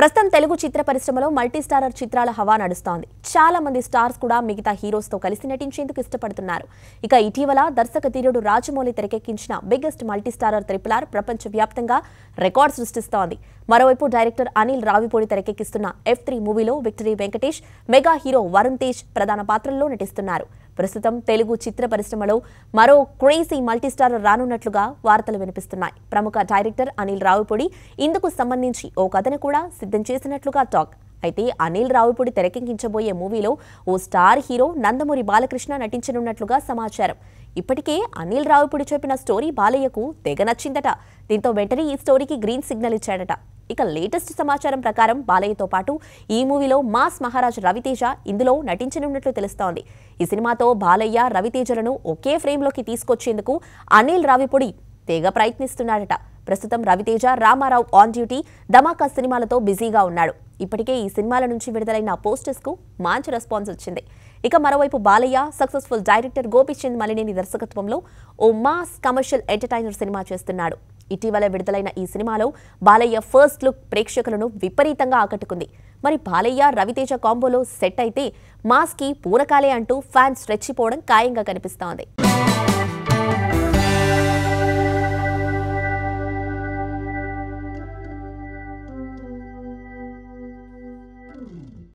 ప్రస్తుతం తెలుగు చిత్ర పరిశ్రమలో మల్టీస్టారర్ చిత్రాల హవా నడుస్తోంది చాలా మంది స్టార్స్ కూడా మిగతా హీరోస్తో కలిసి నటించేందుకు ఇష్టపడుతున్నారు ఇక ఇటీవల దర్శక ధీరుడు రాజమౌళి తెరకెక్కించిన బిగ్గెస్ట్ మల్టీస్టారర్ త్రిపుల్ ఆర్ వ్యాప్తంగా రికార్డ్ సృష్టిస్తోంది మరోవైపు డైరెక్టర్ అనిల్ రావిపూడి తెరకెక్కిస్తున్న ఎఫ్ త్రీ మూవీలో victory Venkatesh mega hero Varun Tej ప్రధాన పాత్రల్లో నటిస్తున్నారు ప్రస్తుతం తెలుగు చిత్ర పరిశ్రమలో మరో క్రేజీ మల్టీస్టార్ రానున్నట్లుగా వార్తలు వినిపిస్తున్నాయి ప్రముఖ డైరెక్టర్ అనిల్ రావుపూడి ఇందుకు సంబంధించి ఓ కథను కూడా సిద్ధం చేసినట్లుగా టాక్ అయితే అనిల్ రావుపూడి తెరకెక్కించబోయే మూవీలో ఓ స్టార్ హీరో నందమూరి బాలకృష్ణ నటించనున్నట్లుగా సమాచారం ఇప్పటికే అనిల్ రావుపూడి చెప్పిన స్టోరీ బాలయ్యకు తెగ నచ్చిందట దీంతో వెంటనే ఈ స్టోరీకి గ్రీన్ సిగ్నల్ ఇచ్చాడట ఇక లేటెస్ట్ సమాచారం ప్రకారం బాలయ్యతో పాటు ఈ మూవీలో మాస్ మహారాజ్ రవితేజ ఇందులో నటించనున్నట్లు తెలుస్తోంది ఈ సినిమాతో బాలయ్య రవితేజలను ఒకే ఫ్రేమ్లోకి తీసుకొచ్చేందుకు అనిల్ రావిపొడి తెగ ప్రయత్నిస్తున్నాడట ప్రస్తుతం రవితేజ రామారావు ఆన్ డ్యూటీ ధమాకా సినిమాలతో బిజీగా ఉన్నాడు ఇప్పటికే ఈ సినిమాల నుంచి విడుదలైన పోస్టర్స్కు మంచి రెస్పాన్స్ వచ్చింది ఇక మరోవైపు బాలయ్య సక్సెస్ఫుల్ డైరెక్టర్ గోపిచంద్ మలినేని దర్శకత్వంలో ఓ మాస్ కమర్షియల్ ఎంటర్టైనర్ సినిమా చేస్తున్నాడు ఇటీవల విడుదలైన ఈ సినిమాలో బాలయ్య ఫస్ట్ లుక్ ప్రేక్షకులను విపరీతంగా ఆకట్టుకుంది మరి బాలయ్య రవితేజ కాంబోలో సెట్ అయితే మాస్కి పూరకాలే అంటూ ఫ్యాన్స్ రెచ్చిపోవడం ఖాయంగా కనిపిస్తోంది